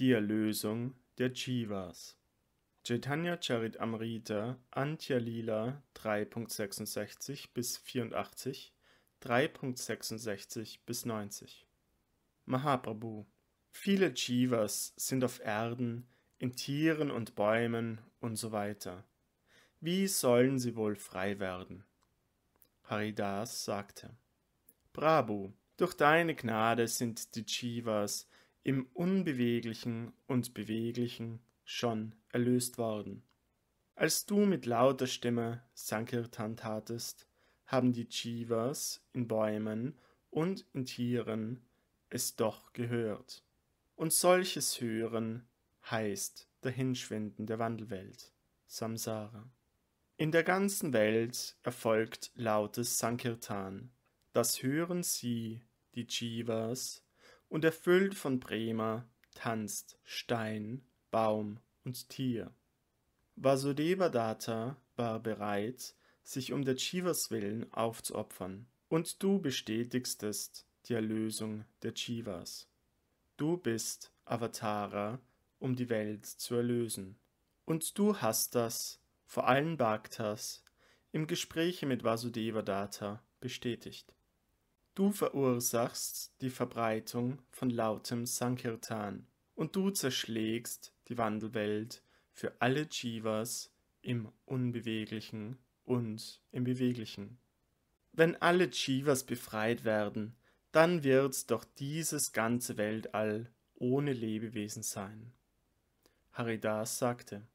Die Erlösung der Jivas. Chaitanya Charitamrita, Antya Lila 3.66 bis 84, 3.66 bis 90. Mahaprabhu. Viele Jivas sind auf Erden, in Tieren und Bäumen und so weiter. Wie sollen sie wohl frei werden? Haridas sagte. Prabhu, durch deine Gnade sind die Jivas im Unbeweglichen und Beweglichen schon erlöst worden. Als du mit lauter Stimme Sankirtan tatest, haben die Jivas in Bäumen und in Tieren es doch gehört. Und solches Hören heißt Dahinschwinden der Wandelwelt, Samsara. In der ganzen Welt erfolgt lautes Sankirtan. Das hören sie, die Jivas, und erfüllt von Bremer tanzt Stein, Baum und Tier. Vasudevadatta war bereit, sich um der Chivas willen aufzuopfern, und du bestätigstest die Erlösung der Chivas. Du bist Avatara, um die Welt zu erlösen. Und du hast das, vor allen Bhaktas, im Gespräche mit Vasudevadatta bestätigt. Du verursachst die Verbreitung von lautem Sankirtan und du zerschlägst die Wandelwelt für alle Jivas im Unbeweglichen und im Beweglichen. Wenn alle Jivas befreit werden, dann wird doch dieses ganze Weltall ohne Lebewesen sein. Haridas sagte,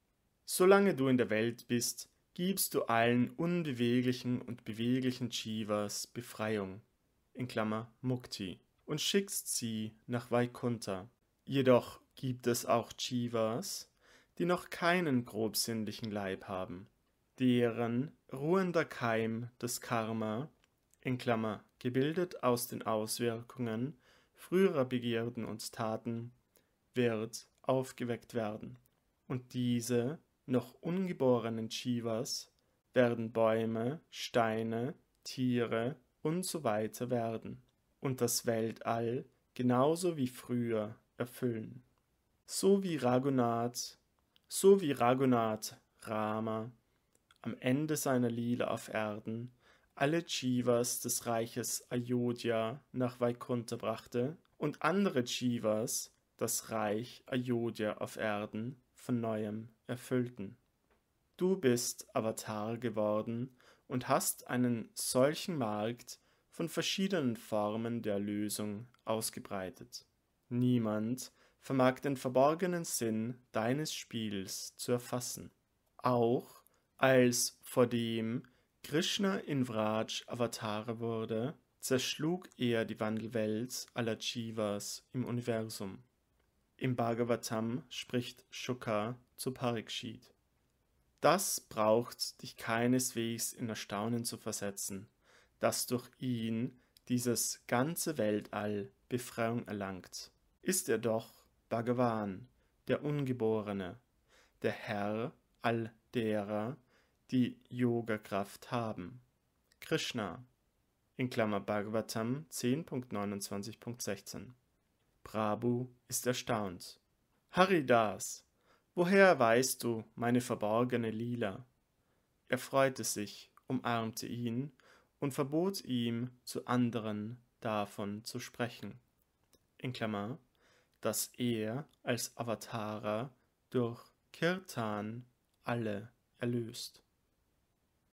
Solange du in der Welt bist, gibst du allen unbeweglichen und beweglichen Jivas Befreiung in Klammer Mukti und schickst sie nach Vaikuntha. Jedoch gibt es auch Jivas, die noch keinen grobsinnlichen Leib haben, deren ruhender Keim des Karma, in Klammer gebildet aus den Auswirkungen früherer Begierden und Taten, wird aufgeweckt werden. Und diese noch ungeborenen Jivas werden Bäume, Steine, Tiere und so weiter werden und das Weltall genauso wie früher erfüllen. So wie Raghunath, so wie Raghunath Rama am Ende seiner Lila auf Erden alle Jivas des Reiches Ayodhya nach Vaikuntha brachte und andere Jivas das Reich Ayodhya auf Erden von neuem erfüllten. Du bist Avatar geworden und hast einen solchen Markt von verschiedenen Formen der Lösung ausgebreitet. Niemand vermag den verborgenen Sinn deines Spiels zu erfassen. Auch als vor dem Krishna in Vraj Avatare wurde, zerschlug er die Wandelwelt aller Jivas im Universum. Im Bhagavatam spricht Shuka zu Parikshit. Das braucht dich keineswegs in Erstaunen zu versetzen, dass durch ihn dieses ganze Weltall Befreiung erlangt. Ist er doch Bhagavan, der Ungeborene, der Herr all derer, die Yogakraft haben. Krishna, in Klammer Bhagavatam 10.29.16. Prabhu ist erstaunt. Haridas, Woher weißt du meine verborgene Lila? Er freute sich, umarmte ihn und verbot ihm, zu anderen davon zu sprechen. In Klammer, dass er als Avatara durch Kirtan alle erlöst.